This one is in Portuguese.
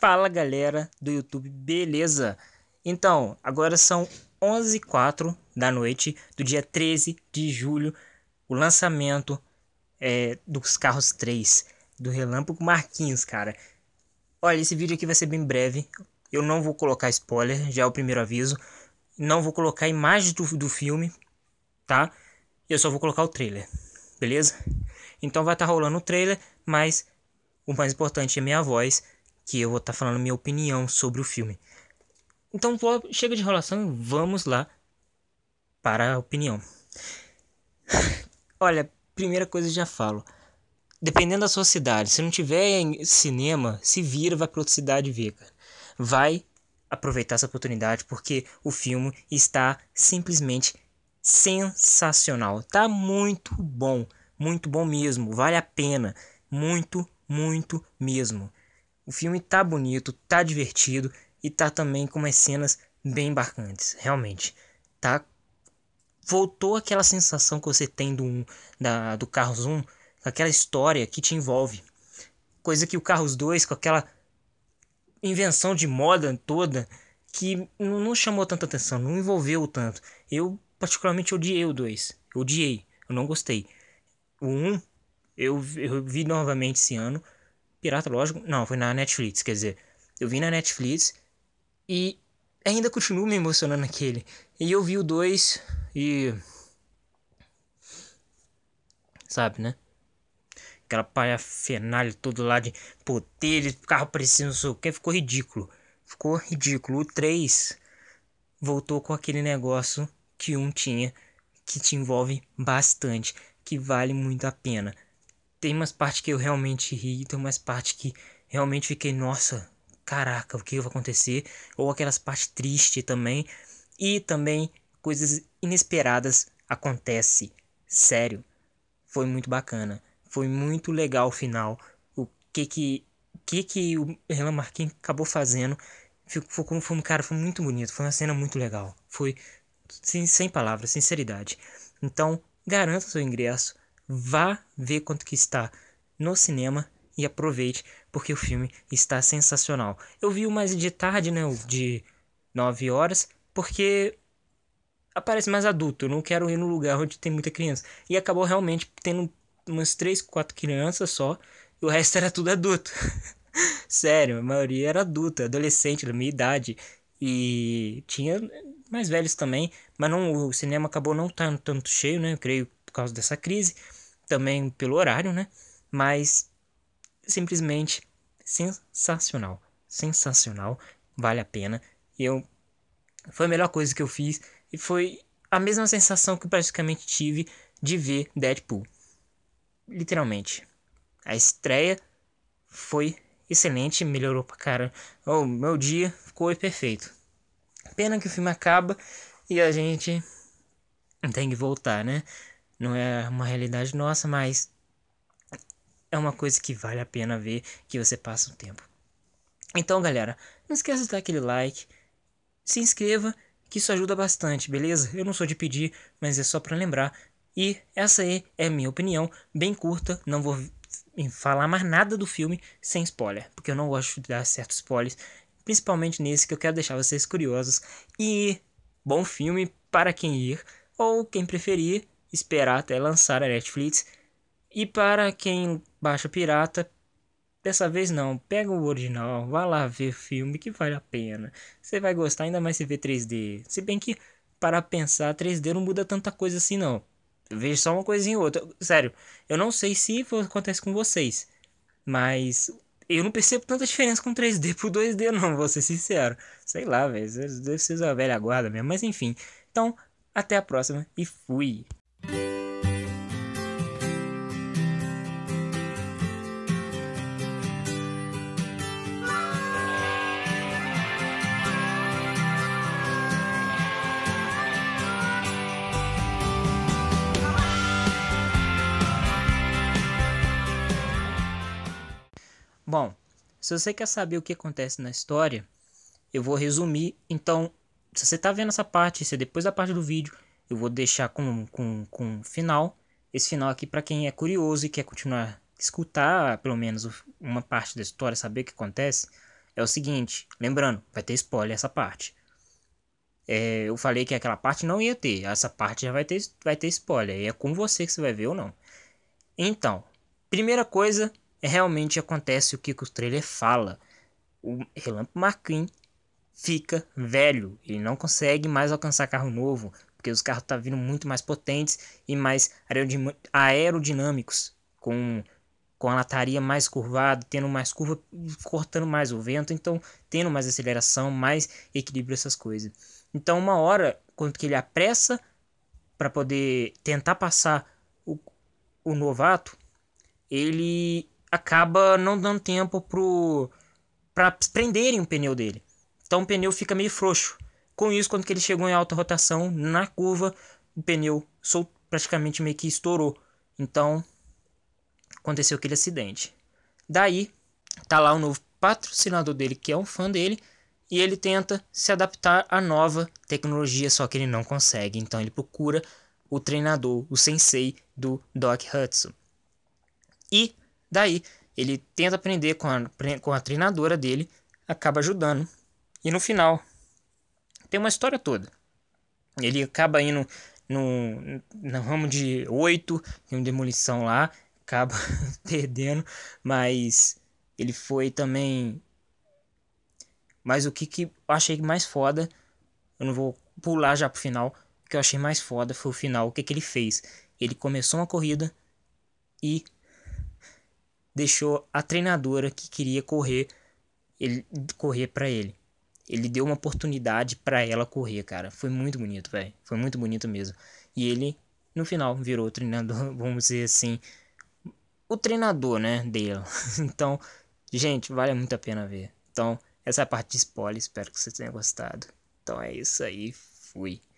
Fala galera do YouTube, beleza? Então, agora são 11 h da noite do dia 13 de julho, o lançamento é, dos carros 3 do Relâmpago Marquinhos, cara. Olha, esse vídeo aqui vai ser bem breve. Eu não vou colocar spoiler, já é o primeiro aviso. Não vou colocar imagem do, do filme, tá? Eu só vou colocar o trailer, beleza? Então vai estar tá rolando o trailer, mas o mais importante é minha voz, que eu vou estar tá falando minha opinião sobre o filme. Então chega de enrolação e vamos lá para a opinião. Olha, primeira coisa já falo. Dependendo da sua cidade, se não tiver em cinema, se vira, vai para outra cidade ver, cara. Vai aproveitar essa oportunidade porque o filme está simplesmente sensacional. Tá muito bom, muito bom mesmo, vale a pena, muito muito mesmo. O filme tá bonito, tá divertido e tá também com umas cenas bem marcantes, realmente. Tá voltou aquela sensação que você tem do um, da, do Carros 1, aquela história que te envolve. Coisa que o Carros 2 com aquela invenção de moda toda que não chamou tanta atenção, não envolveu tanto. Eu particularmente odiei o 2. Odiei, eu não gostei. O 1 um, eu, eu vi novamente esse ano. Pirata, lógico. Não, foi na Netflix, quer dizer. Eu vi na Netflix e ainda continuo me emocionando naquele. E eu vi o 2 e. Sabe, né? Aquela palhafenalha todo lá de poder, carro parecendo não sei o que, ficou ridículo. Ficou ridículo. O 3 voltou com aquele negócio que um tinha, que te envolve bastante, que vale muito a pena. Tem umas partes que eu realmente ri, tem umas partes que realmente fiquei, nossa, caraca, o que vai acontecer? Ou aquelas partes tristes também. E também coisas inesperadas acontecem. Sério, foi muito bacana. Foi muito legal o final. O que que, o que, que o Renan Marquinhos acabou fazendo. Ficou como foi um cara, foi muito bonito. Foi uma cena muito legal. Foi sem, sem palavras, sinceridade. Então, garanta seu ingresso. Vá ver quanto que está no cinema e aproveite, porque o filme está sensacional. Eu vi o mais de tarde, né, de 9 horas, porque aparece mais adulto, eu não quero ir no lugar onde tem muita criança. E acabou realmente tendo umas 3, 4 crianças só, e o resto era tudo adulto. Sério, a maioria era adulta, adolescente da minha idade. E tinha mais velhos também, mas não, o cinema acabou não estando tanto cheio, né? Eu creio por causa dessa crise também pelo horário, né? Mas simplesmente sensacional, sensacional, vale a pena. Eu foi a melhor coisa que eu fiz e foi a mesma sensação que praticamente tive de ver Deadpool. Literalmente. A estreia foi excelente, melhorou pra cara. O oh, meu dia ficou perfeito. Pena que o filme acaba e a gente tem que voltar, né? não é uma realidade nossa, mas é uma coisa que vale a pena ver que você passa um tempo. Então, galera, não esqueça de dar aquele like, se inscreva, que isso ajuda bastante, beleza? Eu não sou de pedir, mas é só para lembrar. E essa aí é a minha opinião, bem curta, não vou falar mais nada do filme sem spoiler, porque eu não gosto de dar certos spoilers, principalmente nesse que eu quero deixar vocês curiosos. E bom filme para quem ir ou quem preferir, esperar até lançar a Netflix. E para quem baixa pirata, dessa vez não, pega o original, vá lá ver o filme que vale a pena. Você vai gostar ainda mais se ver 3D. Se bem que para pensar, 3D não muda tanta coisa assim não. Eu vejo só uma coisinha ou outra. Sério, eu não sei se acontece com vocês, mas eu não percebo tanta diferença com 3D pro 2D, não, vou ser sincero. Sei lá, velho. Deve ser a velha guarda mesmo. Mas enfim. Então, até a próxima e fui! Bom, se você quer saber o que acontece na história, eu vou resumir. Então, se você está vendo essa parte, se é depois da parte do vídeo, eu vou deixar com, com, com final. Esse final aqui para quem é curioso e quer continuar, escutar pelo menos uma parte da história, saber o que acontece, é o seguinte, lembrando, vai ter spoiler essa parte. É, eu falei que aquela parte não ia ter, essa parte já vai ter, vai ter spoiler, e é com você que você vai ver ou não. Então, primeira coisa, realmente acontece o que o trailer fala. O Relâmpago McQueen fica velho, ele não consegue mais alcançar carro novo, porque os carros estão tá vindo muito mais potentes e mais aerodinâmicos, com, com a lataria mais curvada, tendo mais curva, cortando mais o vento, então tendo mais aceleração, mais equilíbrio, essas coisas. Então, uma hora, quando que ele apressa para poder tentar passar o, o novato, ele acaba não dando tempo pro para prenderem o pneu dele. Então o pneu fica meio frouxo. Com isso, quando ele chegou em alta rotação, na curva, o pneu sol, praticamente meio que estourou. Então aconteceu aquele acidente. Daí tá lá o novo patrocinador dele, que é um fã dele, e ele tenta se adaptar à nova tecnologia, só que ele não consegue. Então ele procura o treinador, o sensei do Doc Hudson. E Daí, ele tenta aprender com a, com a treinadora dele, acaba ajudando. E no final, tem uma história toda. Ele acaba indo no, no ramo de 8, tem uma demolição lá, acaba perdendo, mas ele foi também. Mas o que, que eu achei mais foda, eu não vou pular já pro final, o que eu achei mais foda foi o final, o que, que ele fez? Ele começou uma corrida e deixou a treinadora que queria correr ele correr para ele. Ele deu uma oportunidade para ela correr, cara. Foi muito bonito, velho. Foi muito bonito mesmo. E ele no final virou o treinador, vamos dizer assim, o treinador, né, dele. então, gente, vale muito a pena ver. Então, essa é a parte de spoiler, espero que vocês tenham gostado. Então é isso aí, fui.